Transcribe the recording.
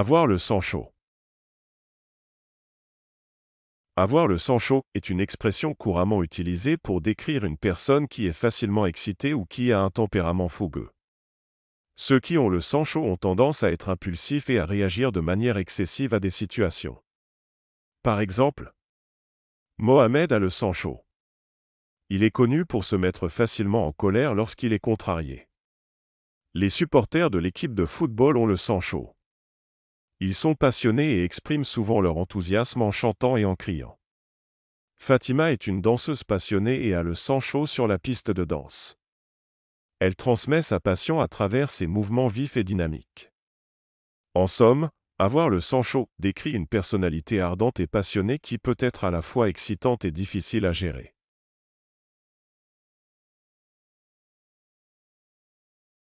Avoir le sang chaud. Avoir le sang chaud est une expression couramment utilisée pour décrire une personne qui est facilement excitée ou qui a un tempérament fougueux. Ceux qui ont le sang chaud ont tendance à être impulsifs et à réagir de manière excessive à des situations. Par exemple, Mohamed a le sang chaud. Il est connu pour se mettre facilement en colère lorsqu'il est contrarié. Les supporters de l'équipe de football ont le sang chaud. Ils sont passionnés et expriment souvent leur enthousiasme en chantant et en criant. Fatima est une danseuse passionnée et a le sang chaud sur la piste de danse. Elle transmet sa passion à travers ses mouvements vifs et dynamiques. En somme, avoir le sang chaud décrit une personnalité ardente et passionnée qui peut être à la fois excitante et difficile à gérer.